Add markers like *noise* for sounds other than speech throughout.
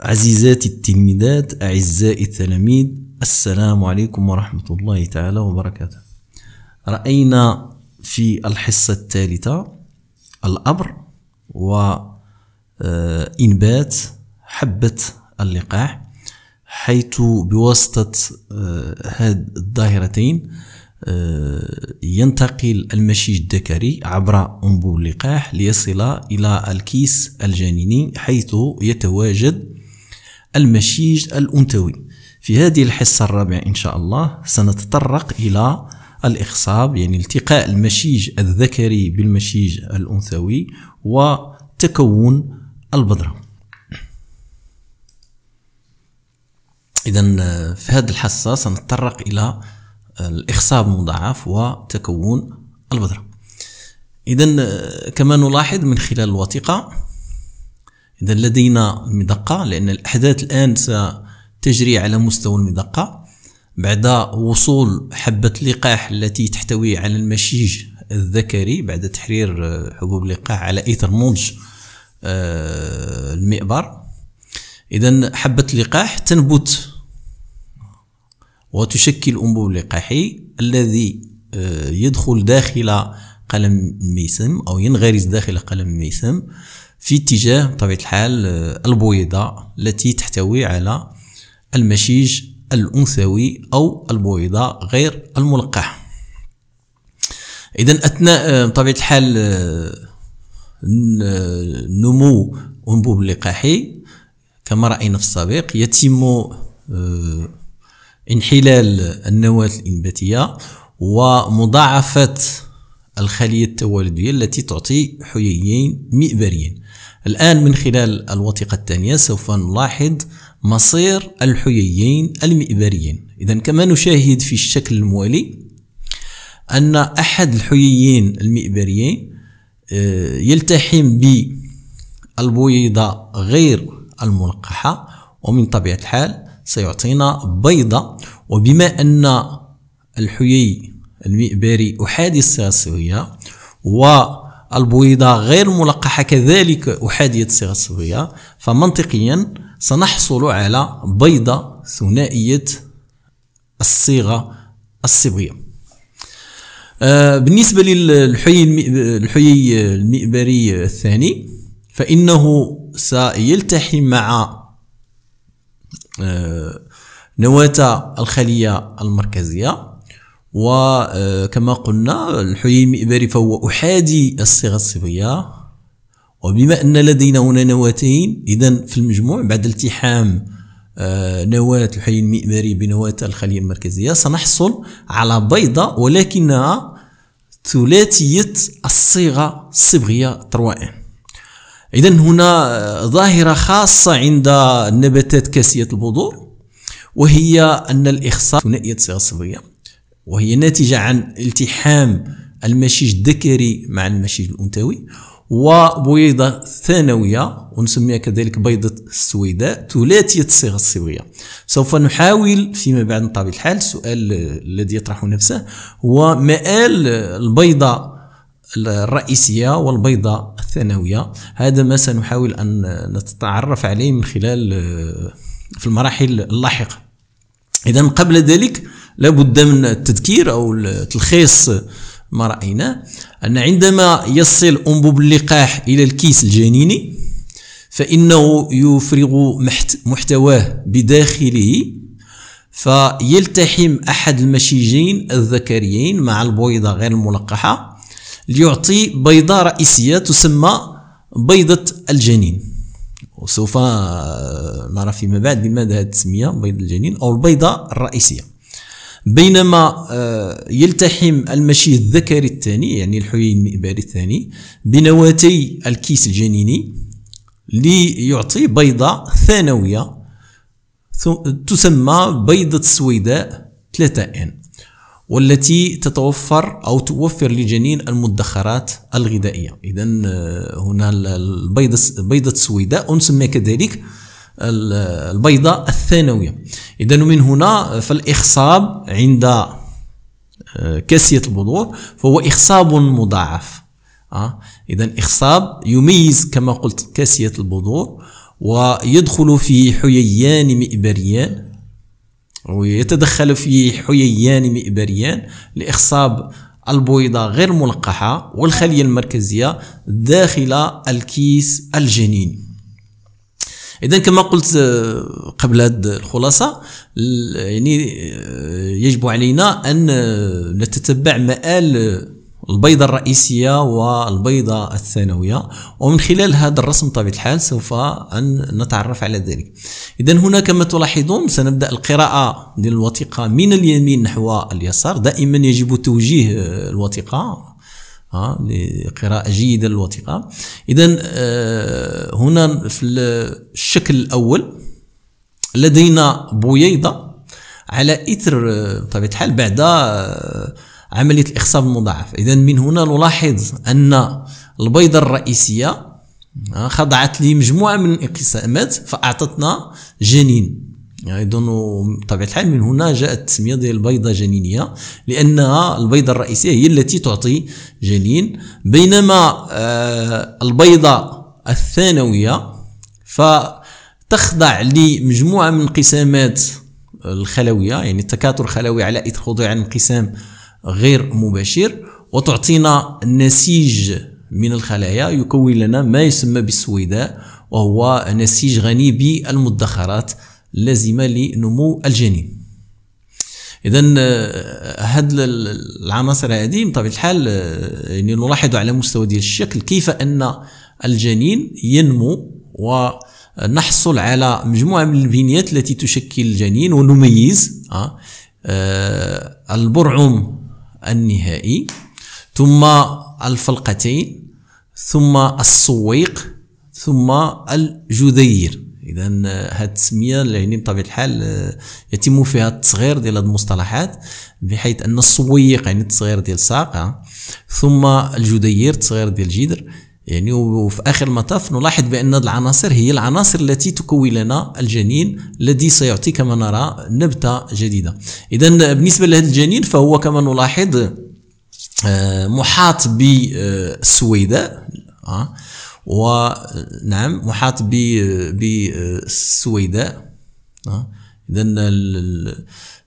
عزيزاتي التلميذات أعزائي التلاميذ السلام عليكم ورحمة الله تعالى وبركاته رأينا في الحصة الثالثة الأبر وإنبات آه، حبة اللقاح حيث بواسطة هذه آه، الظاهرتين آه، ينتقل المشيج الذكري عبر أنبوب اللقاح ليصل إلى الكيس الجنيني حيث يتواجد المشيج الأنثوي في هذه الحصة الرابعة إن شاء الله سنتطرق إلى الإخصاب يعني التقاء المشيج الذكري بالمشيج الأنثوي وتكون البذرة إذا آه، في هذه الحصة سنتطرق إلى آه، الإخصاب المضاعف وتكون البذرة إذا آه، كما نلاحظ من خلال الوثيقة إذا لدينا المدقة لأن الأحداث الآن ستجري على مستوى المدقة بعد وصول حبة اللقاح التي تحتوي على المشيج الذكري بعد تحرير آه، حبوب اللقاح على إثر نضج آه، المئبر إذا حبة اللقاح تنبت وتشكل أنبوب لقاحي الذي آه، يدخل داخل قلم الميسم أو ينغرس داخل قلم الميسم في اتجاه بطبيعة الحال آه، البويضة التي تحتوي على المشيج الأنثوي أو البويضة غير الملقح إذا أثناء آه، بطبيعة الحال آه، نمو أنبوب اللقاحي كما رأينا في السابق يتم انحلال النواة الإنباتية ومضاعفة الخلية التوالدية التي تعطي حييين مئبريين الآن من خلال الوثيقة الثانية سوف نلاحظ مصير الحييين المئبريين إذا كما نشاهد في الشكل الموالي أن أحد الحييين المئبريين آه، يلتحم بالبويضة غير الملقحة ومن طبيعة الحال سيعطينا بيضة وبما أن الحيي المئبري أحادي الصيغة السوية و البويضة غير ملقحة كذلك أحادية الصيغة الصبية فمنطقيا سنحصل على بيضة ثنائية الصيغة الصبية آه، بالنسبة للحي الحي المئبري الثاني فإنه سيلتحم مع آه، نواة الخلية المركزية وكما قلنا الحيي المئبري فهو أحادي الصيغة الصفية وبما أن لدينا هنا نواتين إذا في المجموع بعد التحام آه، نواة الحي المئبري بنواة الخلية المركزية سنحصل على بيضة ولكنها ثلاثية الصيغة الصبغية تروائن إذا هنا آه، ظاهرة خاصة عند النباتات كاسية البذور وهي أن الإخصاء ثنائية الصيغة الصبغية وهي ناتجة عن التحام المشيج الذكري مع المشيج الأنثوي وبويضة ثانوية ونسميها كذلك بيضة السويداء ثلاثية الصيغة السوية سوف نحاول فيما بعد من طبيعة الحال السؤال الذي يطرح نفسه هو مآل البيضة الرئيسية والبيضة الثانوية هذا ما سنحاول أن نتعرف عليه من خلال آه، في المراحل اللاحقة إذا قبل ذلك لابد من التذكير أو التلخيص ما رأيناه أن عندما يصل أنبوب اللقاح إلى الكيس الجنيني فإنه يفرغ محتواه بداخله فيلتحم أحد المشيجين الذكريين مع البويضة غير الملقحة ليعطي بيضة رئيسية تسمى بيضة الجنين وسوف آه، نرى فيما بعد لماذا هذه التسمية بيض الجنين أو البيضة الرئيسية بينما آه، يلتحم المشي الذكري الثاني يعني الحيي المئبري الثاني بنواتي الكيس الجنيني ليعطي بيضة ثانوية تسمى بيضة السويداء 3N والتي تتوفر أو توفر لجنين المدخرات الغذائية إذا آه، هنا البيضة السويداء ونسميها كذلك البيضاء الثانوية إذا من هنا فالإخصاب عند آه، كاسية البذور فهو إخصاب مضاعف آه. إذا إخصاب يميز كما قلت كاسية البذور ويدخل في حييان مئبريان ويتدخل في حييان مئبريان لإخصاب البويضة غير ملقحة والخلية المركزية داخل الكيس الجنيني اذا كما قلت آه، قبل هذه الخلاصه يعني آه، يجب علينا ان آه، نتتبع مآل البيضة الرئيسية والبيضة الثانوية ومن خلال هذا الرسم بطبيعة الحال سوف أن نتعرف على ذلك إذا هنا كما تلاحظون سنبدأ القراءة للوثيقة من اليمين نحو اليسار دائما يجب توجيه الوثيقة لقراءة جيدة للوثيقة إذا آه، هنا في الشكل الأول لدينا بويضة على إثر آه، بطبيعة الحال بعد آه، عملية الإخصاب المضاعف إذا من هنا نلاحظ أن البيضة الرئيسية خضعت لمجموعة من الانقسامات فأعطتنا جنين ايضا يعني بطبيعه الحال من هنا جاءت التسميه ديال البيضه جنينيه لانها البيضه الرئيسيه هي التي تعطي جنين بينما آه، البيضه الثانويه فتخضع لمجموعه من انقسامات الخلويه يعني التكاثر الخلوي على اثر خضوع انقسام غير مباشر وتعطينا نسيج من الخلايا يكون لنا ما يسمى بالسويداء وهو نسيج غني بالمدخرات اللازمه لنمو الجنين اذا آه، هاد العناصر هذه بطبيعه الحال آه، يعني نلاحظ على مستوى ديال الشكل كيف ان الجنين ينمو ونحصل على مجموعه من البنيات التي تشكل الجنين ونميز آه، البرعم النهائي ثم الفلقتين ثم الصويق ثم الجذير اذا آه، هذه التسميه يعني بطبيعه الحال آه، يتم فيها التصغير ديال هذه المصطلحات بحيث ان السويق يعني التصغير ديال الساقه ثم الجدير التصغير ديال الجدر يعني وفي اخر المطاف نلاحظ بان هذه العناصر هي العناصر التي تكون لنا الجنين الذي سيعطي كما نرى نبته جديده اذا آه، بالنسبه لهذا الجنين فهو كما نلاحظ محاط بالسويداء ونعم محاط بالسويداء آه. اذا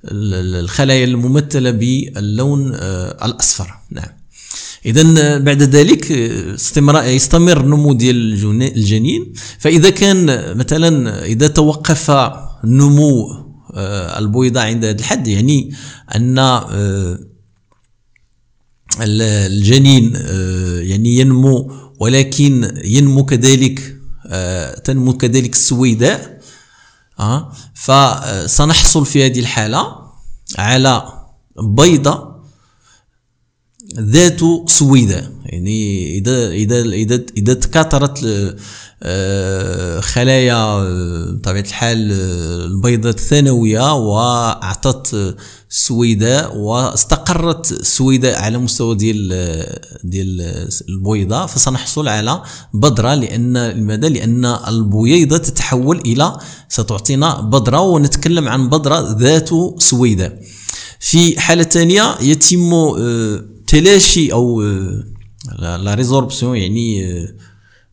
الخلايا الممثله باللون آه، الاصفر نعم اذا بعد ذلك يستمر النمو ديال الجنين فاذا كان مثلا اذا توقف نمو آه، البويضه عند هذا الحد يعني ان الجنين يعني ينمو ولكن ينمو كذلك آه، تنمو كذلك السويداء آه، فسنحصل في هذه الحالة على بيضة ذات سويدة يعني إذا إذا إذا إذا تكاثرت آه، خلايا آه، بطبيعة الحال آه، البيضة الثانوية وأعطت سويدة واستقرت سويدة على مستوى ديال ديال البويضة فسنحصل على بدرة لأن لماذا؟ لأن البويضة تتحول إلى ستعطينا بدرة ونتكلم عن بدرة ذات سويداء في حاله ثانيه يتم آه، تلاشي او آه، لا ريزوربسيون يعني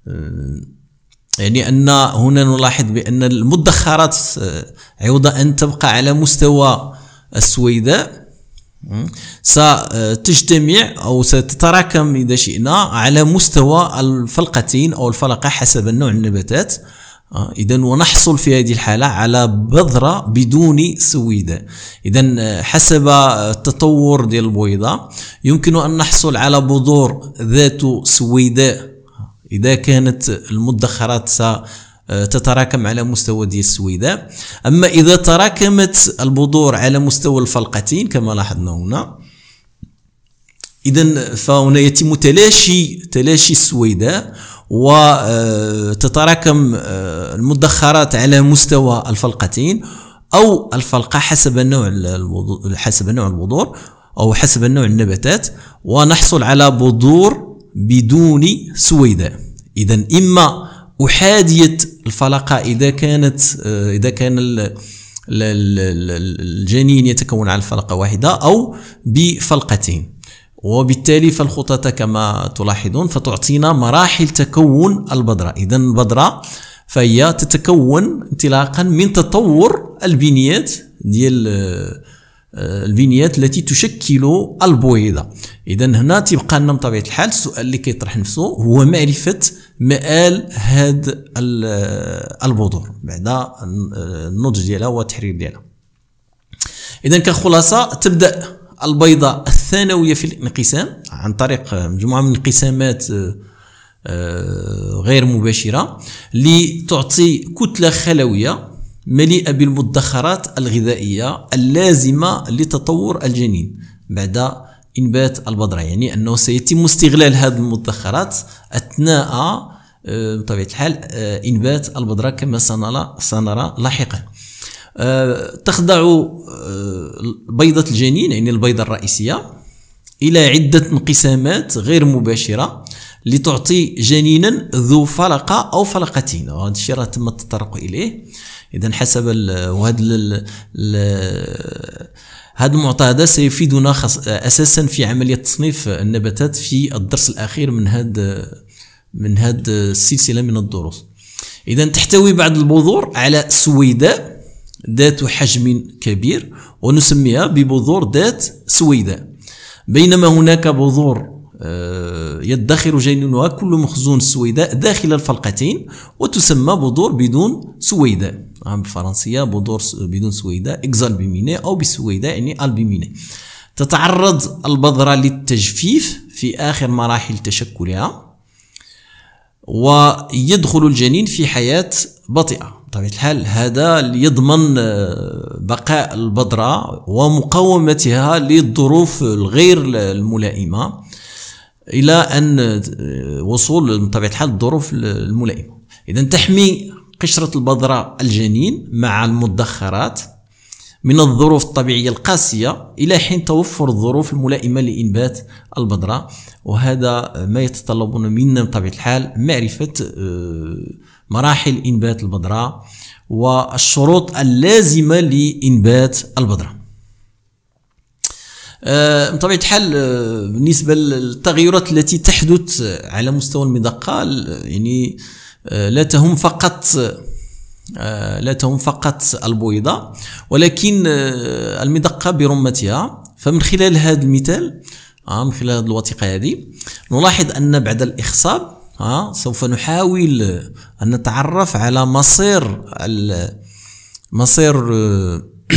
آه، يعني ان هنا نلاحظ بان المدخرات عوض ان تبقى على مستوى السويداء ستجتمع او ستتراكم اذا شئنا على مستوى الفلقتين او الفلقه حسب نوع النباتات آه، اذا ونحصل في هذه الحاله على بذره بدون سويده اذا آه، حسب آه، التطور ديال البويضه يمكن ان نحصل على بذور ذات سويداء اذا كانت المدخرات تتراكم على مستوى ديال السويداء اما اذا تراكمت البذور على مستوى الفلقتين كما لاحظنا هنا اذا فهنا يتم تلاشي تلاشي السويداء وتتراكم آه، آه، المدخرات على مستوى الفلقتين او الفلقه حسب نوع حسب نوع البذور او حسب نوع النباتات ونحصل على بذور بدون سويداء اذا اما احاديه الفلقه اذا كانت آه، اذا كان الجنين يتكون على فلقه واحده او بفلقتين وبالتالي فالخطط كما تلاحظون فتعطينا مراحل تكون البذرة إذا البذرة فهي تتكون انطلاقا من تطور البنيات ديال آه، البنيات التي تشكل البويضه اذا هنا تبقى لنا بطبيعه الحال السؤال اللي كيطرح نفسه هو معرفه مآل هاد آه، البذور بعد النضج ديالها والتحرير ديالها اذا كخلاصه تبدا البيضاء الثانويه في الانقسام عن طريق مجموعه من الانقسامات آه، آه، غير مباشره لتعطي كتله خلويه مليئه بالمدخرات الغذائيه اللازمه لتطور الجنين بعد انبات البدره يعني انه سيتم استغلال هذه المدخرات اثناء آه، بطبيعه الحال انبات البدره كما سنرى لاحقا آه، تخضع آه، بيضة الجنين يعني البيضة الرئيسية إلى عدة انقسامات غير مباشرة لتعطي جنينا ذو فلقة أو فلقتين وهذا الشيء راه تم التطرق إليه إذا حسب وهذا هذا المعطى هذا سيفيدنا أساسا في عملية تصنيف النباتات في الدرس الأخير من هذا من هذه السلسلة من الدروس إذا تحتوي بعض البذور على سويداء ذات حجم كبير ونسميها ببذور ذات سويداء بينما هناك بذور آه، يدخر جنينها كل مخزون سويداء داخل الفلقتين وتسمى بذور بدون سويداء بالفرنسية بذور بدون سويداء اكزالبيميني أو بسويداء يعني البيميني تتعرض البذرة للتجفيف في آخر مراحل تشكلها ويدخل الجنين في حياة بطيئة بطبيعه الحال هذا يضمن آه، بقاء البذره ومقاومتها للظروف الغير الملائمه الى ان آه، وصول بطبيعه الحال الظروف الملائمه اذا تحمي قشره البذره الجنين مع المدخرات من الظروف الطبيعيه القاسيه الى حين توفر الظروف الملائمه لانبات البذره وهذا آه، ما يتطلب منا بطبيعه الحال معرفه مراحل إنبات البذرة والشروط اللازمة لإنبات البذرة آه، بطبيعة الحال آه، بالنسبه للتغيرات التي تحدث على مستوى المدقه يعني آه، لا تهم فقط لا تهم فقط البويضه ولكن المدقه برمتها فمن خلال هذا المثال من خلال هذه الوثيقه هذه نلاحظ ان بعد الاخصاب ها سوف نحاول أن نتعرف على مصير مصير *clears throat*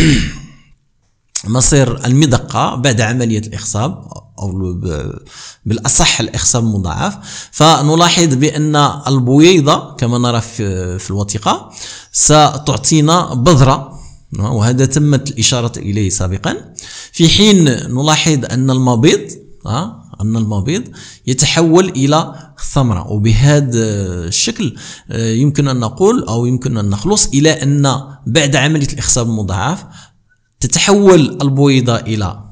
مصير المدقة بعد عملية الإخصاب أو بالأصح الإخصاب المضاعف فنلاحظ بأن البويضة كما نرى في الوثيقة ستعطينا بذرة وهذا تمت الإشارة إليه سابقا في حين نلاحظ أن المبيض أن المبيض يتحول إلى ثمرة وبهذا الشكل آه، يمكن أن نقول أو يمكن أن نخلص إلى أن بعد عملية الإخصاب المضاعف تتحول البويضة إلى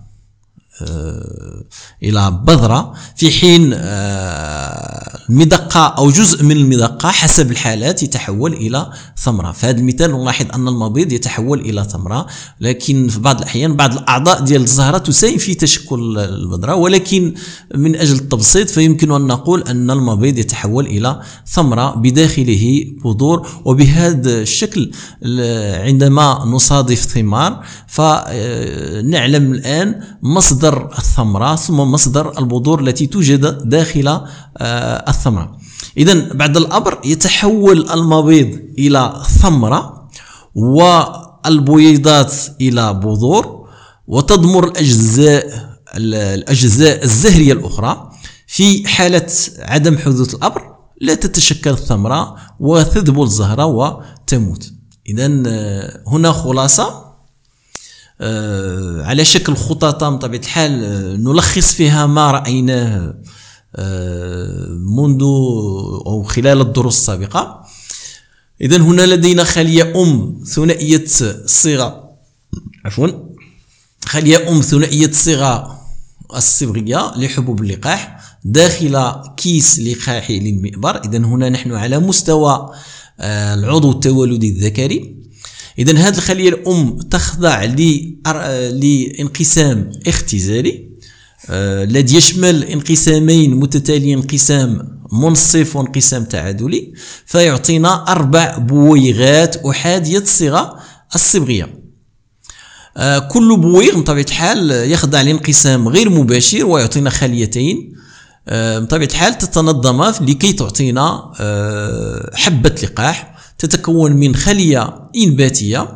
آه، الى بذره في حين آه، المدقه او جزء من المدقه حسب الحالات يتحول الى ثمره فهذا المثال نلاحظ ان المبيض يتحول الى ثمره لكن في بعض الاحيان بعض الاعضاء ديال الزهره تساهم في تشكل البذره ولكن من اجل التبسيط فيمكن ان نقول ان المبيض يتحول الى ثمره بداخله بذور وبهذا الشكل عندما نصادف ثمار فنعلم الان مصدر مصدر الثمرة ثم مصدر البذور التي توجد داخل آه، الثمرة إذا بعد الأبر يتحول المبيض إلى ثمرة والبويضات إلى بذور وتضمر الأجزاء الأجزاء الزهرية الأخرى في حالة عدم حدوث الأبر لا تتشكل الثمرة وتذبل الزهرة وتموت إذا آه، هنا خلاصة آه، على شكل خطط بطبيعه الحال آه، نلخص فيها ما رايناه آه، منذ او خلال الدروس السابقه اذا هنا لدينا خليه ام ثنائيه الصيغه عفوا خليه ام ثنائيه الصيغه الصبغيه لحبوب اللقاح داخل كيس لقاحي للمئبر اذا هنا نحن على مستوى العضو التوالدي الذكري اذا هذه الخليه الام تخضع لانقسام اختزالي آه، الذي يشمل انقسامين متتاليين انقسام منصف وانقسام تعادلي فيعطينا اربع بويغات احاديه الصيغه الصبغيه آه، كل بويغ بطبيعه الحال يخضع لانقسام غير مباشر ويعطينا خليتين آه، بطبيعه الحال تتنظم لكي تعطينا حبه لقاح تتكون من خلية إنباتية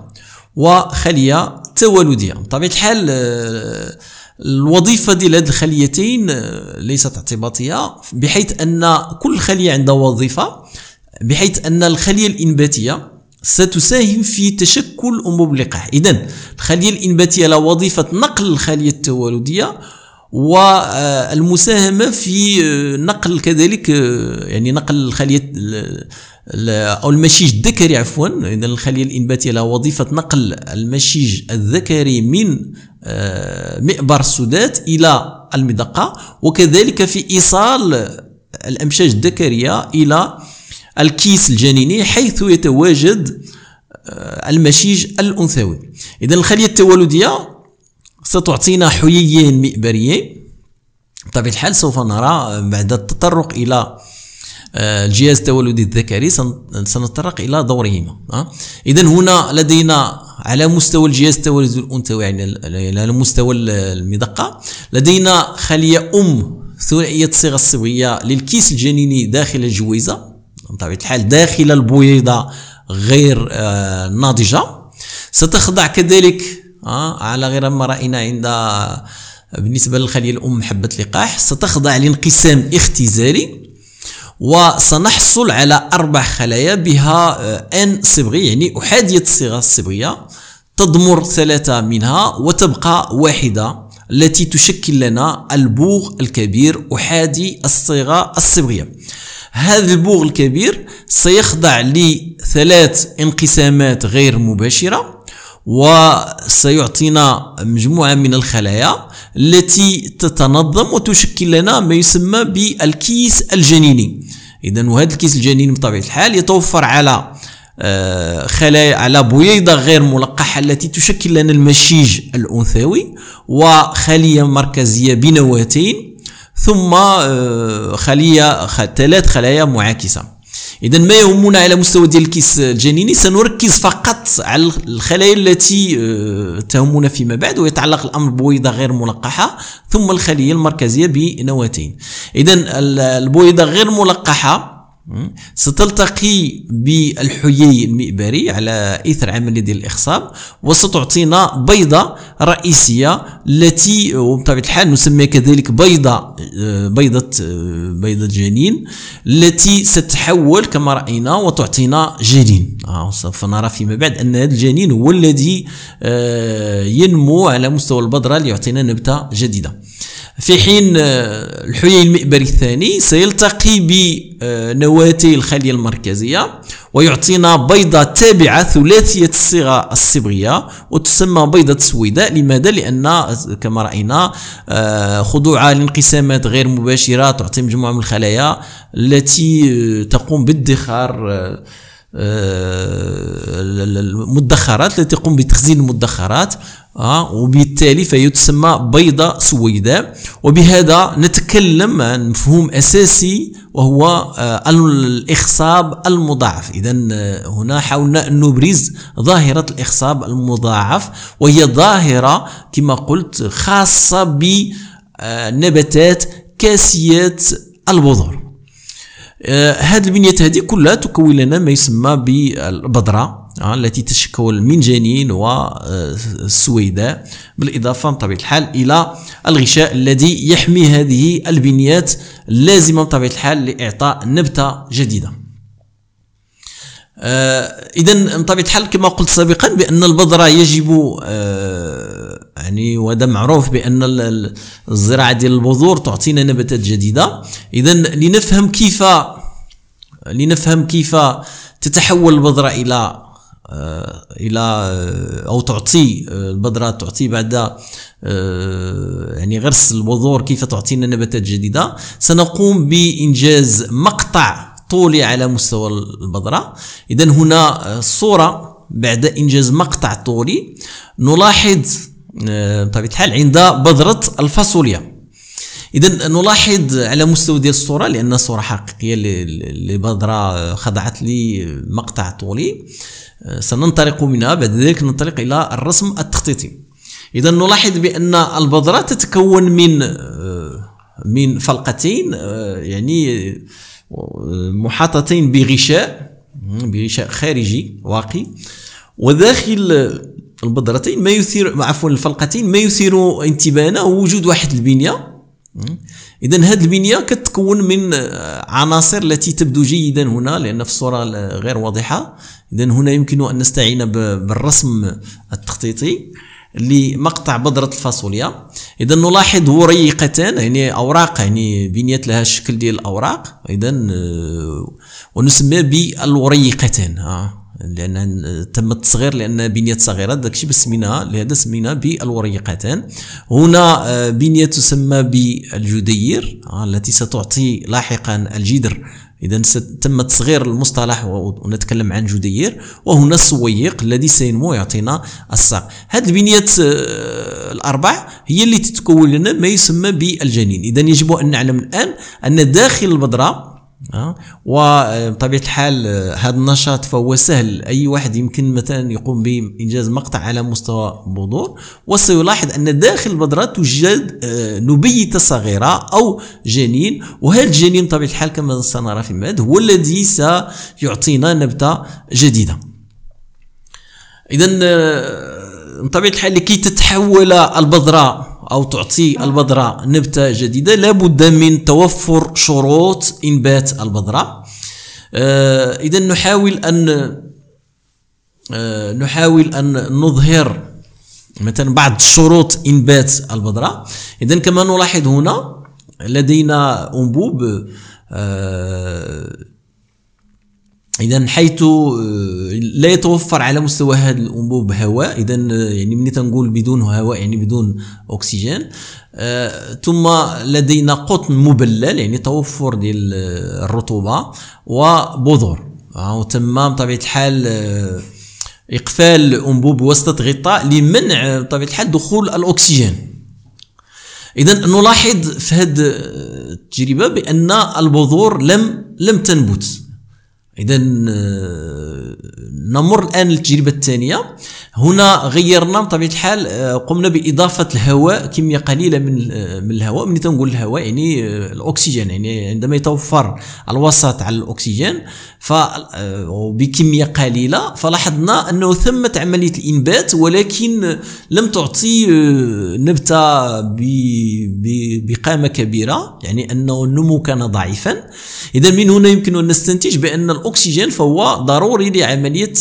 وخلية توالدية بطبيعة الحال آه، الوظيفة ديال هاد الخليتين آه، ليست اعتباطية بحيث أن كل خلية عندها وظيفة بحيث أن الخلية الإنباتية ستساهم في تشكل أنبوب اللقاح إذا الخلية الإنباتية لها وظيفة نقل الخلية التوالدية والمساهمة آه، في نقل كذلك يعني نقل الخلية أو المشيج الذكري عفوا إذا الخلية الإنباتية لها وظيفة نقل المشيج الذكري من آه، مئبر السودات إلى المدقة وكذلك في إيصال الأمشاج الذكرية إلى الكيس الجنيني حيث يتواجد آه، المشيج الأنثوي إذا الخلية التوالدية ستعطينا حييين مئبريين بطبيعة الحال سوف نرى بعد التطرق إلى آه، الجهاز التولدي الذكري سنتطرق الى دورهما اذا هنا لدينا على مستوى الجهاز التولدي الانثوي يعني على مستوى المدقه لدينا خليه ام ثنائيه الصيغه الصبغيه للكيس الجنيني داخل الجويزه بطبيعه الحال داخل البويضه غير آه، ناضجه ستخضع كذلك على غير ما راينا عند آه، بالنسبه للخليه الام حبه لقاح ستخضع لانقسام اختزالي وسنحصل على أربع خلايا بها ان آه، صبغي يعني أحادية الصيغة الصبغية تضمر ثلاثة منها وتبقى واحدة التي تشكل لنا البوغ الكبير أحادي الصيغة الصبغية هذا البوغ الكبير سيخضع لثلاث انقسامات غير مباشرة وسيعطينا مجموعة من الخلايا التي تتنظم وتشكل لنا ما يسمى بالكيس الجنيني إذا وهذا الكيس الجنيني بطبيعة الحال يتوفر على آه، خلايا على بويضة غير ملقحة التي تشكل لنا المشيج الأنثوي وخلية مركزية بنواتين ثم آه، خلية ثلاث خلايا معاكسة اذا ما يهمنا على مستوى ديال الكيس الجنيني سنركز فقط على الخلايا التي آه، تهمنا فيما بعد ويتعلق الامر ببويضه غير ملقحه ثم الخليه المركزيه بنواتين اذا البويضه غير ملقحه ستلتقي بالحيي المئبري على اثر عمليه ديال الاخصاب وستعطينا بيضه رئيسيه التي وبطبيعه الحال نسميها كذلك بيضه آه، بيضه آه، بيضه جنين التي ستتحول كما راينا وتعطينا جنين آه، سوف نرى فيما بعد ان هذا الجنين هو الذي ينمو على مستوى البذره ليعطينا نبته جديده في حين آه، الحيي المئبري الثاني سيلتقي بنواتي الخلية المركزية ويعطينا بيضة تابعة ثلاثية الصيغة الصبغية وتسمى بيضة السويداء لماذا؟ لأن كما رأينا آه، خضوع لانقسامات غير مباشرة تعطي مجموعة من الخلايا التي آه، تقوم بادخار آه، المدخرات التي تقوم بتخزين المدخرات آه، وبالتالي فهي تسمى بيضة سويداء وبهذا نتكلم عن مفهوم أساسي وهو آه، الإخصاب المضاعف إذا هنا حاولنا أن نبرز ظاهرة الإخصاب المضاعف وهي ظاهرة كما قلت خاصة بنباتات كاسية البذور هذه آه، البنية هذه كلها تكون لنا ما يسمى بالبذرة آه، التي تتشكل من جنين والسويداء آه، بالإضافة بطبيعة الحال إلى الغشاء الذي يحمي هذه البنيات اللازمة بطبيعة الحال لإعطاء نبتة جديدة اذا بطبيعه الحال كما قلت سابقا بان البذره يجب يعني وهذا معروف بان الزراعه ديال البذور تعطينا نباتات جديده اذا لنفهم كيف لنفهم كيف تتحول البذره الى آه، الى آه، او تعطي آه، البذره تعطي بعد يعني غرس البذور كيف تعطينا نباتات جديده سنقوم بانجاز مقطع طولي على مستوى البذره اذا هنا الصوره بعد انجاز مقطع طولي نلاحظ بطبيعه آه، الحال عند بذره الفاصوليا اذا نلاحظ على مستوى ديال الصوره لان صورة حقيقيه لبذره آه، خضعت لمقطع طولي آه، سننطلق منها بعد ذلك ننطلق الى الرسم التخطيطي اذا نلاحظ بان البذره تتكون من من فلقتين يعني محاطتين بغشاء بغشاء خارجي واقي وداخل البذرتين ما يثير عفوا الفلقتين ما يثير انتباهنا هو وجود واحد البنيه اذا هذه البنيه كتكون من آه، عناصر التي تبدو جيدا هنا لان في الصوره غير واضحه اذا هنا يمكن ان نستعين بالرسم التخطيطي لمقطع بذرة الفاصوليا إذا نلاحظ وريقتان يعني أوراق يعني بنيت لها الشكل ديال الأوراق إذا آه، ونسميها بالوريقتان آه. لان تم التصغير لان بنيه صغيره داكشي باش سميناها لهذا سميناها بالوريقتان هنا آه، بنيه تسمى بالجدير آه، التي ستعطي لاحقا الجدر اذا تم تصغير المصطلح ونتكلم عن جدير وهنا السويق الذي سينمو ويعطينا الساق هذه البنيات آه، الاربع هي اللي تتكون لنا ما يسمى بالجنين اذا يجب ان نعلم الان ان داخل البذره أه؟ وبطبيعه الحال هذا آه، النشاط فهو سهل اي واحد يمكن مثلا يقوم بانجاز مقطع على مستوى بذور وسيلاحظ ان داخل البذره توجد آه، نبيته صغيره او جنين وهذا الجنين بطبيعه الحال كما سنرى في المد هو الذي سيعطينا نبته جديده اذا آه، بطبيعه الحال لكي تتحول البذره أو تعطي البذرة نبتة جديدة لابد من توفر شروط إنبات البذرة آه، إذا نحاول أن آه، نحاول أن نظهر مثلا بعض شروط إنبات البذرة إذا كما نلاحظ هنا لدينا أنبوب آه، اذا حيث آه، لا يتوفر على مستوى هذا الانبوب هواء اذا آه، يعني ملي تنقول بدون هواء يعني بدون اكسجين آه، ثم لدينا قطن مبلل يعني توفر ديال الرطوبه وبذور وتم بطبيعه الحال اقفال الانبوب وسط غطاء لمنع بطبيعه الحال دخول الاكسجين اذا نلاحظ في هذه التجربه بان البذور لم لم تنبت اذا آه، نمر الان للتجربه الثانيه هنا غيرنا بطبيعه الحال آه، قمنا باضافه الهواء كميه قليله من آه، من الهواء ملي تنقول الهواء يعني الاكسجين يعني عندما يتوفر الوسط على الاكسجين ف بكميه قليله فلاحظنا انه ثمه عمليه الانبات ولكن لم تعطي نبته بقامه كبيره يعني انه النمو كان ضعيفا اذا من هنا يمكن ان نستنتج بان الأكسجين فهو ضروري لعملية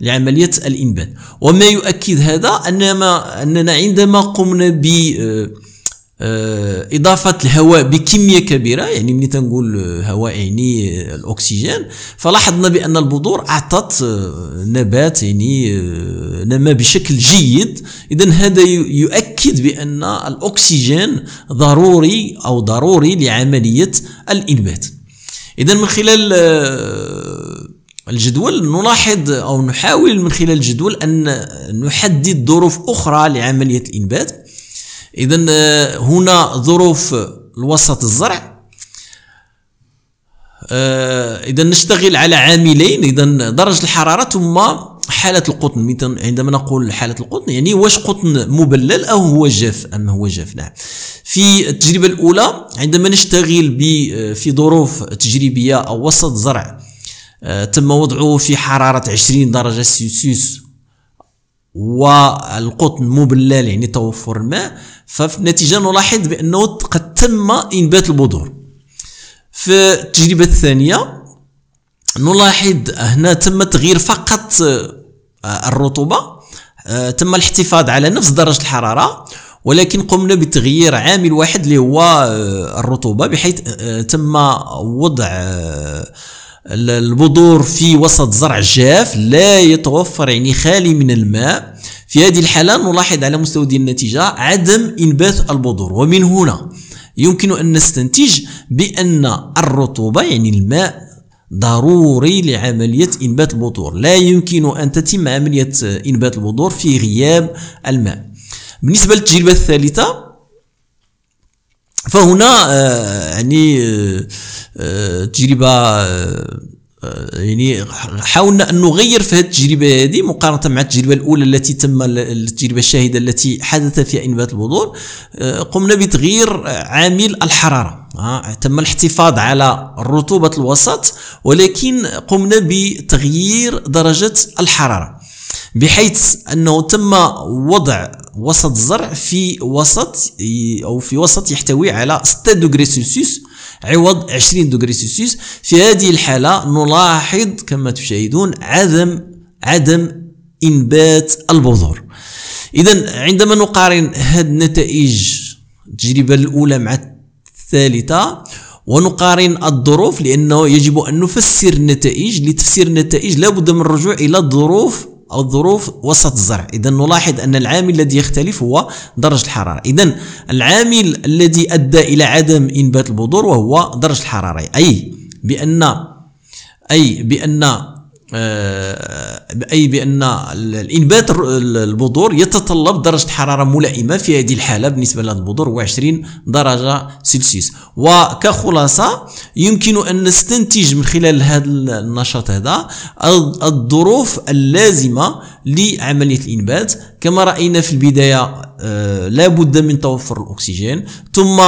لعملية الإنبات وما يؤكد هذا أنما أننا عندما قمنا ب آه، آه، إضافة الهواء بكمية كبيرة يعني ملي تنقول هواء يعني الأكسجين فلاحظنا بأن البذور أعطت آه، نبات يعني نما بشكل جيد إذا هذا يؤكد بأن الأكسجين ضروري أو ضروري لعملية الإنبات اذا من خلال آه، الجدول نلاحظ او نحاول من خلال الجدول ان نحدد ظروف اخرى لعمليه الانبات اذا آه، هنا ظروف الوسط الزرع آه، اذا نشتغل على عاملين اذا درجه الحراره ثم حالة القطن عندما نقول حالة القطن يعني واش قطن مبلل أو هو جاف أم هو جاف نعم في التجربة الأولى عندما نشتغل آه، في ظروف تجريبية أو وسط زرع آه، تم وضعه في حرارة 20 درجة سلسيوس والقطن مبلل يعني توفر الماء ففي النتيجة نلاحظ بأنه قد تم إنبات البذور في التجربة الثانية نلاحظ هنا تم تغيير فقط آه، الرطوبه آه، تم الاحتفاظ على نفس درجه الحراره ولكن قمنا بتغيير عامل واحد اللي هو آه، الرطوبه بحيث تم وضع البذور في وسط زرع جاف لا يتوفر يعني خالي من الماء في هذه الحالة نلاحظ على مستوى ديال النتيجة عدم إنبات البذور ومن هنا يمكن أن نستنتج بأن الرطوبة يعني الماء ضروري لعملية إنبات البذور لا يمكن أن تتم عملية إنبات البذور في غياب الماء بالنسبة للتجربة الثالثة فهنا آه، يعني آه، آه، تجربة يعني حاولنا أن نغير في هذه التجربة هذه مقارنة مع التجربة الأولى التي تم التجربة الشاهدة التي حدث فيها إنبات البذور آه، قمنا بتغيير عامل الحرارة آه، تم الاحتفاظ على رطوبة الوسط ولكن قمنا بتغيير درجة الحرارة بحيث انه تم وضع وسط الزرع في وسط او في وسط يحتوي على 6 دوغري سلسيوس عوض 20 دوغري سيلسيوس في هذه الحالة نلاحظ كما تشاهدون عدم عدم إنبات البذور إذا عندما نقارن هذه النتائج التجربة الأولى مع الثالثة ونقارن الظروف لأنه يجب أن نفسر النتائج لتفسير النتائج لابد من الرجوع إلى الظروف أو الظروف وسط الزرع إذا نلاحظ أن العامل الذي يختلف هو درجة الحرارة إذا العامل الذي أدى إلى عدم إنبات البذور وهو درجة الحرارة أي بأن أي بأن آه، اي بان الانبات البذور يتطلب درجه حراره ملائمه في هذه الحاله بالنسبه لهذا البذور هو 20 درجه سلسيوس وكخلاصه يمكن ان نستنتج من خلال هذا النشاط هذا الظروف اللازمه لعمليه الانبات كما راينا في البدايه آه، لا بد من توفر الاكسجين ثم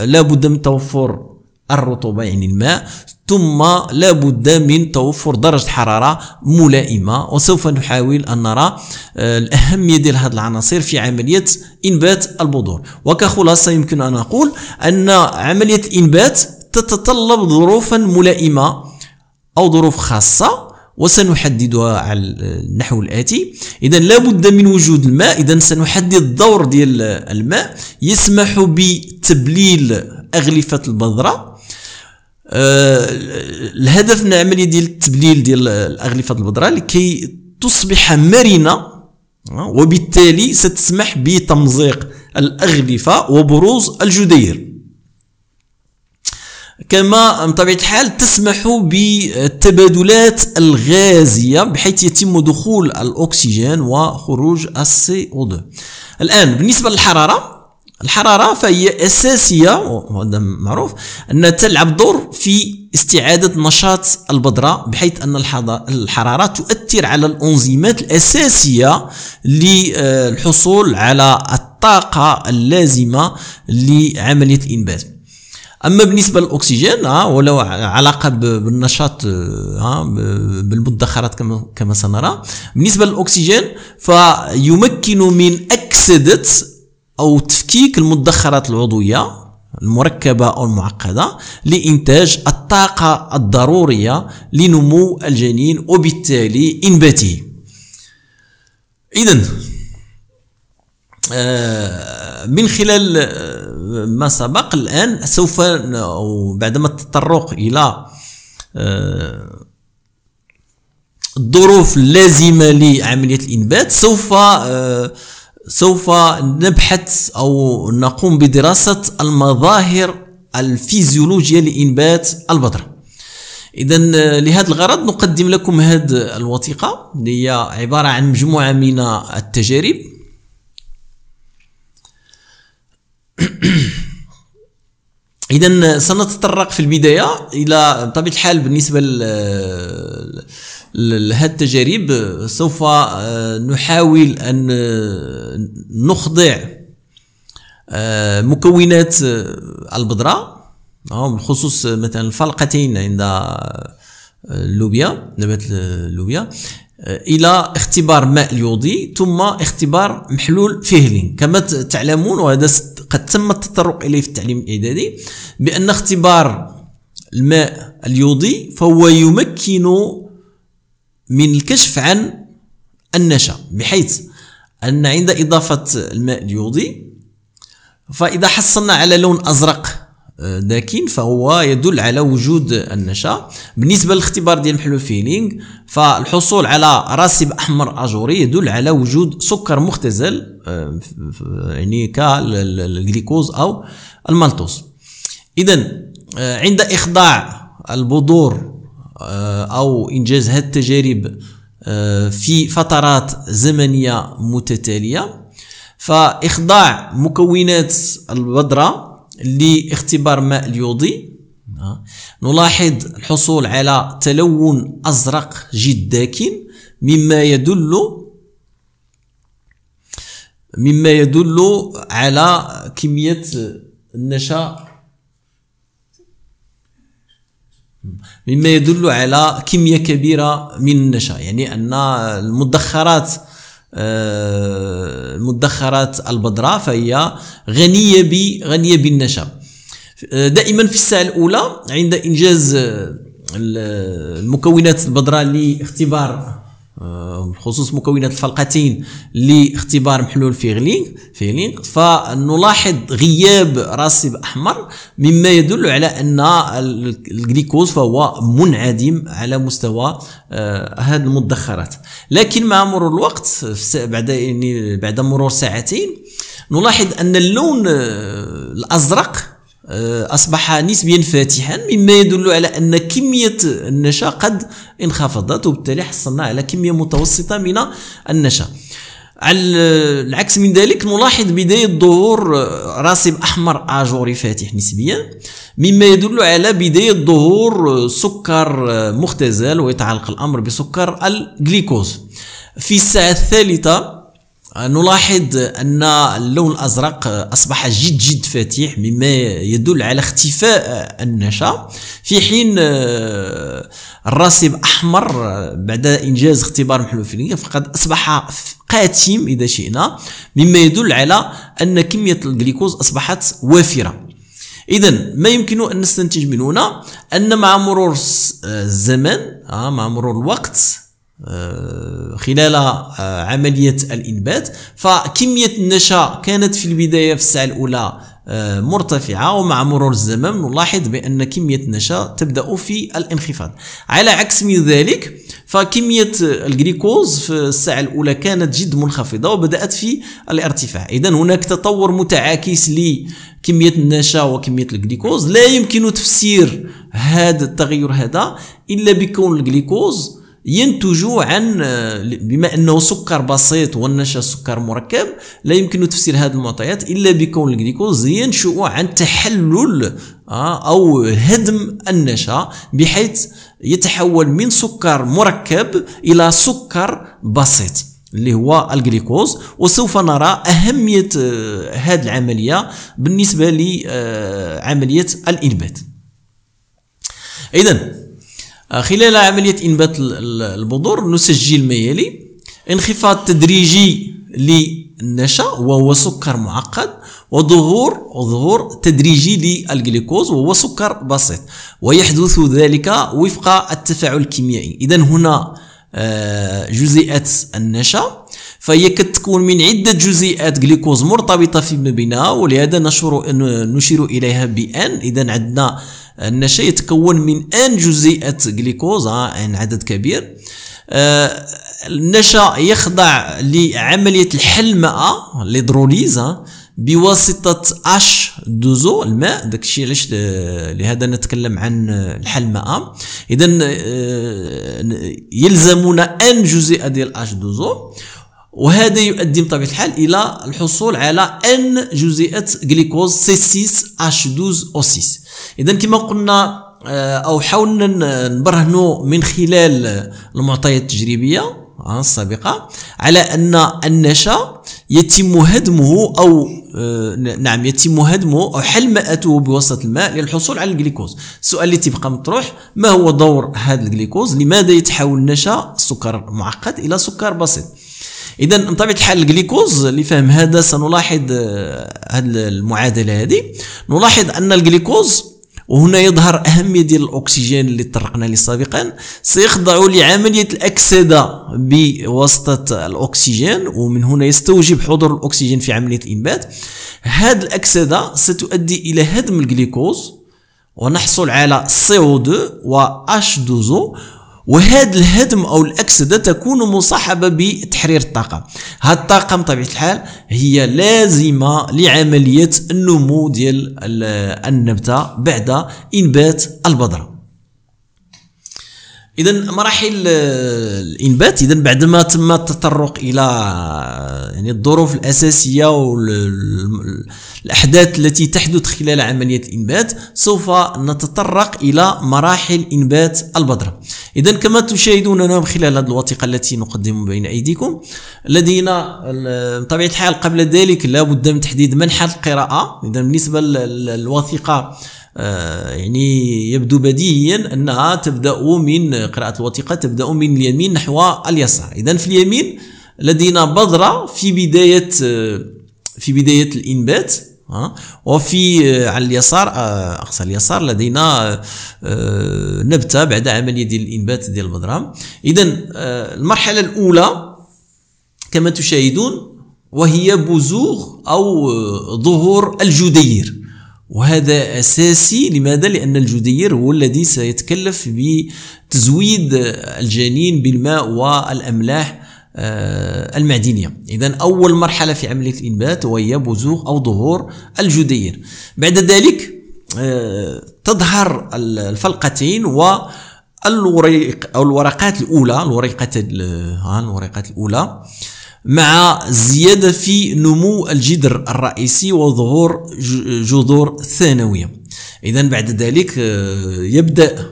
لا بد من توفر الرطوبة يعني الماء ثم لابد من توفر درجة حرارة ملائمة وسوف نحاول أن نرى آه، الأهمية ديال هذه العناصر في عملية إنبات البذور وكخلاصة يمكن أن أقول أن عملية الإنبات تتطلب ظروفا ملائمة أو ظروف خاصة وسنحددها على النحو الاتي اذا لابد من وجود الماء اذا سنحدد الدور ديال الماء يسمح بتبليل اغلفه البذره آه، الهدف من العمليه ديال التبليل ديال الاغلفه البذراء لكي تصبح مرنه آه، وبالتالي ستسمح بتمزيق الاغلفه وبروز الجدير كما بطبيعه الحال تسمح بالتبادلات الغازيه بحيث يتم دخول الاكسجين وخروج السي او 2 الان بالنسبه للحراره الحراره فهي اساسيه وهذا معروف انها تلعب دور في استعاده نشاط البذره بحيث ان الحراره تؤثر على الانزيمات الاساسيه للحصول على الطاقه اللازمه لعمليه الانبات اما بالنسبه للاكسجين ها ولو علاقه بالنشاط ها بالمدخرات كما سنرى بالنسبه للاكسجين فيمكن من اكسده أو تفكيك المدخرات العضوية المركبة أو المعقدة لإنتاج الطاقة الضرورية لنمو الجنين وبالتالي إنباته إذا آه، من خلال آه، ما سبق الآن سوف بعدما التطرق إلى آه، الظروف اللازمة لعملية الإنبات سوف سوف نبحث أو نقوم بدراسة المظاهر الفيزيولوجية لإنبات البذره إذا آه، لهذا الغرض نقدم لكم هذه الوثيقة اللي هي عبارة عن مجموعة من التجارب *clears throat* *coughs* اذا سنتطرق في البدايه الى بطبيعه الحال بالنسبه لهذه التجارب سوف آه، نحاول ان آه، نخضع آه، مكونات البذره بالخصوص مثلا الفلقتين عند اللوبيا نبات اللوبيا الى اختبار ماء اليودي ثم اختبار محلول فيهلين كما تعلمون وهذا قد تم التطرق اليه في التعليم الاعدادي بان اختبار الماء اليوضي فهو يمكن من الكشف عن النشا بحيث ان عند اضافه الماء اليوضي فاذا حصلنا على لون ازرق داكين فهو يدل على وجود النشا بالنسبه للاختبار ديال محلول فيلينغ فالحصول على راسب احمر اجوري يدل على وجود سكر مختزل آه، يعني كالجليكوز او المالتوز إذن آه، عند اخضاع البذور آه، او انجاز هذه التجارب في فترات زمنيه متتاليه فاخضاع مكونات البذره لاختبار ماء اليودي نلاحظ الحصول على تلون أزرق جد داكن مما يدل مما يدل على كمية النشا مما يدل على كمية كبيرة من النشا يعني أن المدخرات المدخرات آه، البدرة فهي غنية غنية بالنشا آه، دائما في الساعة الأولى عند إنجاز آه، المكونات البدرة لاختبار بخصوص مكونات الفلقتين لاختبار محلول فيغلينغ فيغلينغ فنلاحظ غياب رصيب احمر مما يدل على ان الجليكوز فهو منعدم على مستوى آه، هذه المدخرات لكن مع مرور الوقت بعد يعني بعد مرور ساعتين نلاحظ ان اللون آه، الازرق آه، أصبح نسبيا فاتحا مما يدل على أن كمية النشا قد انخفضت وبالتالي حصلنا على كمية متوسطة من النشا على العكس من ذلك نلاحظ بداية ظهور راسب أحمر آجوري فاتح نسبيا مما يدل على بداية ظهور سكر مختزل ويتعلق الأمر بسكر الجليكوز في الساعة الثالثة آه، نلاحظ أن اللون الأزرق أصبح جد جد فاتح مما يدل على اختفاء النشا في حين آه، الراسب أحمر آه، بعد إنجاز اختبار محلوفين فقد أصبح قاتم إذا شئنا مما يدل على أن كمية الجليكوز أصبحت وافرة اذا ما يمكن ان نستنتج من هنا ان مع مرور الزمن مع مرور الوقت خلال آه، عملية الإنبات فكمية النشا كانت في البداية في الساعة الأولى آه، مرتفعة ومع مرور الزمن نلاحظ بأن كمية النشا تبدأ في الانخفاض على عكس من ذلك فكمية الجليكوز في الساعة الأولى كانت جد منخفضة وبدأت في الارتفاع إذا هناك تطور متعاكس لكمية النشا وكمية الجليكوز لا يمكن تفسير هذا التغير هذا إلا بكون الجليكوز ينتج عن آه، بما انه سكر بسيط والنشا سكر مركب لا يمكن تفسير هذه المعطيات الا بكون الجليكوز ينشؤ عن تحلل آه، او هدم النشا بحيث يتحول من سكر مركب الى سكر بسيط اللي هو الجليكوز وسوف نرى اهميه آه، هذه العمليه بالنسبه لعمليه الانبات اذا آه، خلال عملية إنبات البذور نسجل ما يلي انخفاض تدريجي للنشا وهو سكر معقد وظهور ظهور تدريجي للجلوكوز وهو سكر بسيط ويحدث ذلك وفق التفاعل الكيميائي إذا هنا آه، جزيئات النشا فهي كتكون من عدة جزيئات جلوكوز مرتبطة فيما بينها ولهذا نشر نشير إليها بأن إذا عندنا النشا يتكون من ان جزيئه جلوكوز ان عدد كبير آه، النشا يخضع لعمليه ماء ليدروليز بواسطه اش دوزو الماء داكشي علاش آه، لهذا نتكلم عن ماء اذا آه، يلزمنا ان جزيئه ديال اش دوزو وهذا يؤدي بطبيعه الحال الى الحصول على ان جزيئه جليكوز سي 6 اش 12 او 6 اذا كما قلنا آه، او حاولنا نبرهنوا من خلال المعطيات التجريبيه آه، السابقه على ان النشا يتم هدمه او آه، نعم يتم هدمه او حل مأته بوسط الماء للحصول على الجليكوز السؤال اللي تبقى مطروح ما هو دور هذا الجليكوز لماذا يتحول النشا سكر معقد الى سكر بسيط اذا من طبيعه الحال الجليكوز اللي فاهم هذا سنلاحظ هذه آه، المعادله هذه نلاحظ ان الجليكوز وهنا يظهر أهمية ديال الأكسجين اللي تطرقنا له سابقا سيخضع لعملية الأكسدة بواسطة الأكسجين ومن هنا يستوجب حضور الأكسجين في عملية الإنبات هاد الأكسدة ستؤدي إلى هدم الجليكوز ونحصل على CO2 و H2O وهاد الهدم او الاكسده تكون مصاحبه بتحرير الطاقه هاد الطاقه بطبيعه الحال هي لازمه لعمليه النمو ديال النبته بعد انبات البذره اذا مراحل آه، الانبات اذا بعد ما تم التطرق الى آه، يعني الظروف الاساسيه والاحداث التي تحدث خلال عمليه الانبات سوف نتطرق الى مراحل انبات البذره اذا كما هنا من خلال هذه الوثيقه التي نقدم بين ايديكم لدينا بطبيعه الحال قبل ذلك لابد من تحديد منحة القراءه اذا بالنسبه للوثيقه آه، يعني يبدو بديهيا أنها تبدأ من قراءة الوثيقة تبدأ من اليمين نحو اليسار إذا في اليمين لدينا بذرة في بداية آه، في بداية الإنبات وفي آه، على اليسار اقصى اليسار لدينا نبته بعد عمليه ديال الانبات ديال البذره اذا المرحله الاولى كما تشاهدون وهي بزوغ او ظهور الجدير وهذا أساسي لماذا؟ لأن الجدير هو الذي سيتكلف بتزويد الجنين بالماء والأملاح آه، المعدنية إذا أول مرحلة في عملية الإنبات وهي بزوغ أو ظهور الجدير بعد ذلك آه، تظهر الفلقتين و الوريق او الورقات الاولى الوريقات الوريقات الاولى مع زيادة في نمو الجذر الرئيسي وظهور جذور ثانوية إذا بعد ذلك آه، يبدأ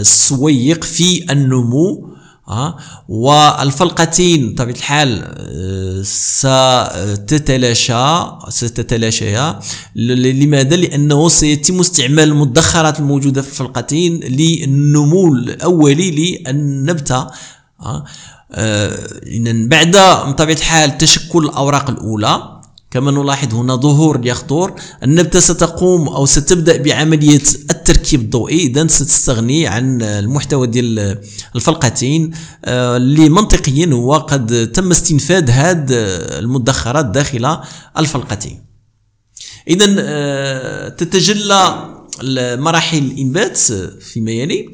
السويق في النمو آه، والفلقتين بطبيعة الحال آه، ستتلاشى ستتلاشيا لماذا؟ لأنه سيتم استعمال المدخرات الموجودة في الفلقتين للنمو الأولي للنبتة إذن آه، بعد من طبيعة الحال تشكل الأوراق الأولى كما نلاحظ هنا ظهور يخطر النبتة ستقوم أو ستبدأ بعملية التركيب الضوئي إذا ستستغني عن المحتوى ديال الفلقتين آه، اللي منطقيا هو قد تم استنفاد هاد المدخرات داخل الفلقتين إذا آه، تتجلى مراحل الإنبات فيما يلي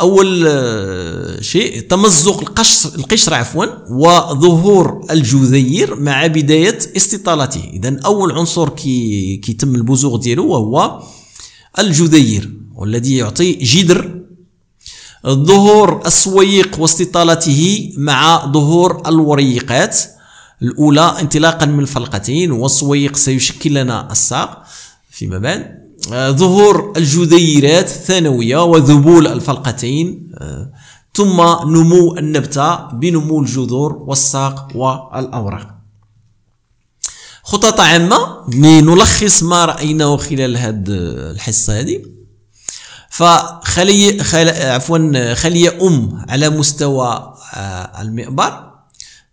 أول آه، شيء تمزق القشر, القشر عفوا وظهور الجذير مع بداية استطالته إذا أول عنصر كي كيتم البزوغ ديالو وهو الجذير والذي يعطي جدر ظهور السويق واستطالته مع ظهور الوريقات الأولى انطلاقا من الفلقتين والسويق سيشكل لنا الساق فيما بعد ظهور الجذيرات الثانوية وذبول الفلقتين آه، ثم نمو النبتة بنمو الجذور والساق والأوراق خطط عامة لنلخص ما رأيناه خلال هذه آه، الحصة هذه فخلية خل... عفوا خلية أم على مستوى آه، المئبر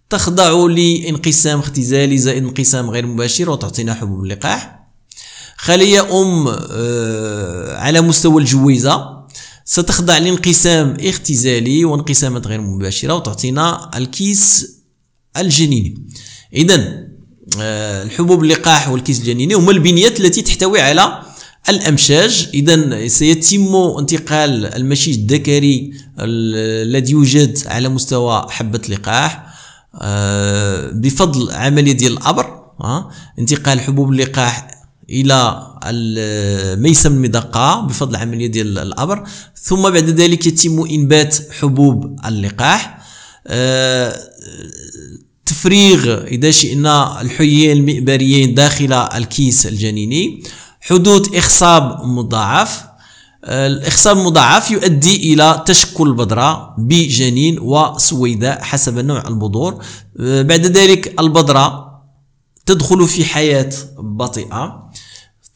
تخضع لانقسام اختزالي زائد انقسام غير مباشر وتعطينا حبوب اللقاح خلية أم آه، على مستوى الجويزة ستخضع لانقسام اختزالي وانقسامات غير مباشرة وتعطينا الكيس الجنيني إذا آه، الحبوب اللقاح والكيس الجنيني هما البنيات التي تحتوي على الامشاج اذا سيتم انتقال المشيج الذكري الذي يوجد على مستوى حبه اللقاح آه، بفضل عمليه ديال الابر انتقال حبوب اللقاح الى ميسم المدقه بفضل عمليه ديال الابر ثم بعد ذلك يتم انبات حبوب اللقاح آه، تفريغ اذا شئنا الحيين المئبريين داخل الكيس الجنيني حدوث اخصاب مضاعف آه، الاخصاب المضاعف يؤدي الى تشكل البذره بجنين وسويداء حسب نوع البذور آه، بعد ذلك البذره تدخل في حياه بطيئه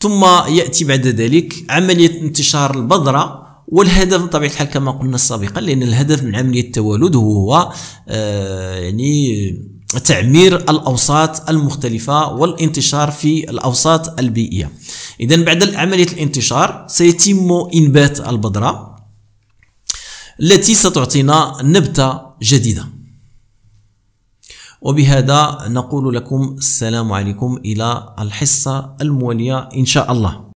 ثم ياتي بعد ذلك عمليه انتشار البذره والهدف بطبيعه الحال كما قلنا سابقا لان الهدف من عمليه التوالد هو آه، يعني تعمير الاوساط المختلفه والانتشار في الاوساط البيئيه اذا بعد عمليه الانتشار سيتم انبات البذره التي ستعطينا نبته جديده وبهذا نقول لكم السلام عليكم إلى الحصة الموالية إن شاء الله